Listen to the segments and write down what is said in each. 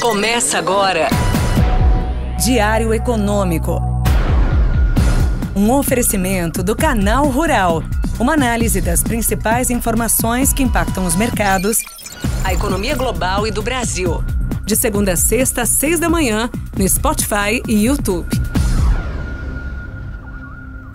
Começa agora. Diário Econômico. Um oferecimento do Canal Rural. Uma análise das principais informações que impactam os mercados, a economia global e do Brasil. De segunda a sexta, às seis da manhã, no Spotify e YouTube.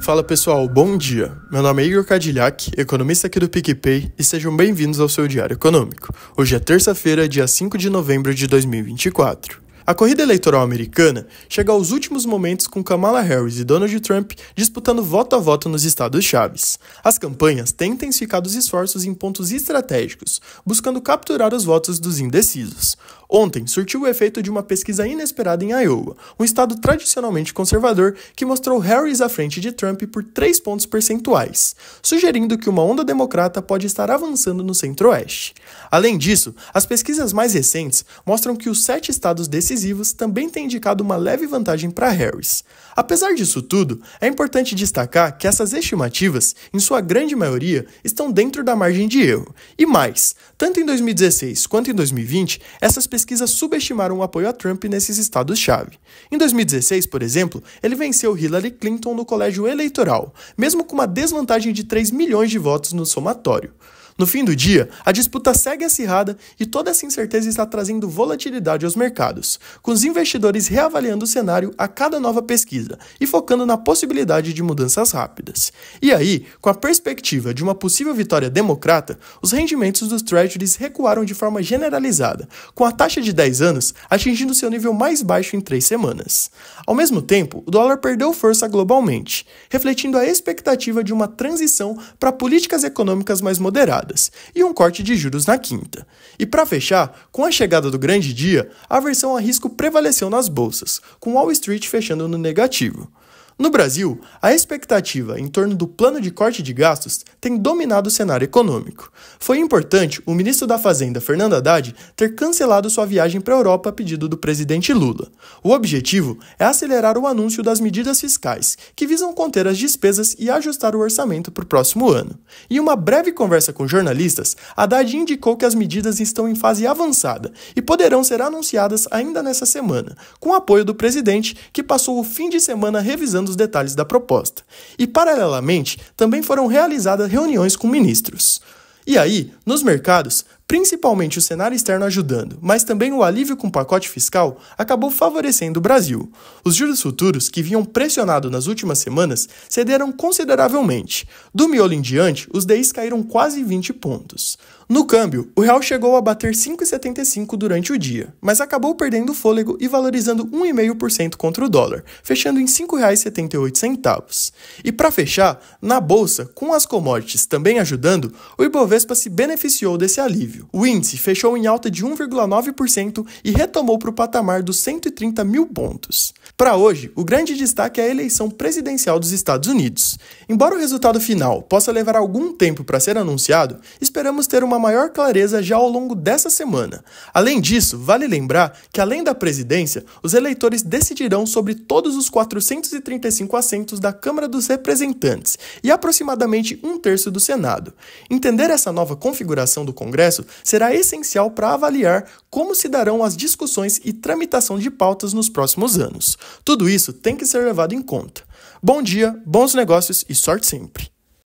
Fala pessoal, bom dia. Meu nome é Igor Cadilhac, economista aqui do PicPay, e sejam bem-vindos ao seu Diário Econômico. Hoje é terça-feira, dia 5 de novembro de 2024. A corrida eleitoral americana chega aos últimos momentos com Kamala Harris e Donald Trump disputando voto a voto nos estados chaves. As campanhas têm intensificado os esforços em pontos estratégicos, buscando capturar os votos dos indecisos. Ontem surtiu o efeito de uma pesquisa inesperada em Iowa, um estado tradicionalmente conservador que mostrou Harris à frente de Trump por 3 pontos percentuais, sugerindo que uma onda democrata pode estar avançando no centro-oeste. Além disso, as pesquisas mais recentes mostram que os sete estados decisivos decisivos também tem indicado uma leve vantagem para Harris. Apesar disso tudo, é importante destacar que essas estimativas, em sua grande maioria, estão dentro da margem de erro. E mais, tanto em 2016 quanto em 2020, essas pesquisas subestimaram o apoio a Trump nesses estados-chave. Em 2016, por exemplo, ele venceu Hillary Clinton no colégio eleitoral, mesmo com uma desvantagem de 3 milhões de votos no somatório. No fim do dia, a disputa segue acirrada e toda essa incerteza está trazendo volatilidade aos mercados, com os investidores reavaliando o cenário a cada nova pesquisa e focando na possibilidade de mudanças rápidas. E aí, com a perspectiva de uma possível vitória democrata, os rendimentos dos treasuries recuaram de forma generalizada, com a taxa de 10 anos atingindo seu nível mais baixo em três semanas. Ao mesmo tempo, o dólar perdeu força globalmente, refletindo a expectativa de uma transição para políticas econômicas mais moderadas e um corte de juros na quinta. E para fechar, com a chegada do grande dia, a versão a risco prevaleceu nas bolsas, com Wall Street fechando no negativo. No Brasil, a expectativa em torno do plano de corte de gastos tem dominado o cenário econômico. Foi importante o ministro da Fazenda, Fernando Haddad, ter cancelado sua viagem para a Europa a pedido do presidente Lula. O objetivo é acelerar o anúncio das medidas fiscais, que visam conter as despesas e ajustar o orçamento para o próximo ano. Em uma breve conversa com jornalistas, Haddad indicou que as medidas estão em fase avançada e poderão ser anunciadas ainda nessa semana, com apoio do presidente, que passou o fim de semana revisando acertando os detalhes da proposta. E, paralelamente, também foram realizadas reuniões com ministros. E aí, nos mercados, principalmente o cenário externo ajudando, mas também o alívio com o pacote fiscal, acabou favorecendo o Brasil. Os juros futuros, que vinham pressionado nas últimas semanas, cederam consideravelmente. Do miolo em diante, os DIs caíram quase 20 pontos. No câmbio, o real chegou a bater 5,75 durante o dia, mas acabou perdendo o fôlego e valorizando 1,5% contra o dólar, fechando em R$ 5,78. E para fechar, na bolsa, com as commodities também ajudando, o Ibovespa se beneficiou desse alívio. O índice fechou em alta de 1,9% e retomou para o patamar dos 130 mil pontos. Para hoje, o grande destaque é a eleição presidencial dos Estados Unidos. Embora o resultado final possa levar algum tempo para ser anunciado, esperamos ter uma uma maior clareza já ao longo dessa semana. Além disso, vale lembrar que, além da presidência, os eleitores decidirão sobre todos os 435 assentos da Câmara dos Representantes e aproximadamente um terço do Senado. Entender essa nova configuração do Congresso será essencial para avaliar como se darão as discussões e tramitação de pautas nos próximos anos. Tudo isso tem que ser levado em conta. Bom dia, bons negócios e sorte sempre!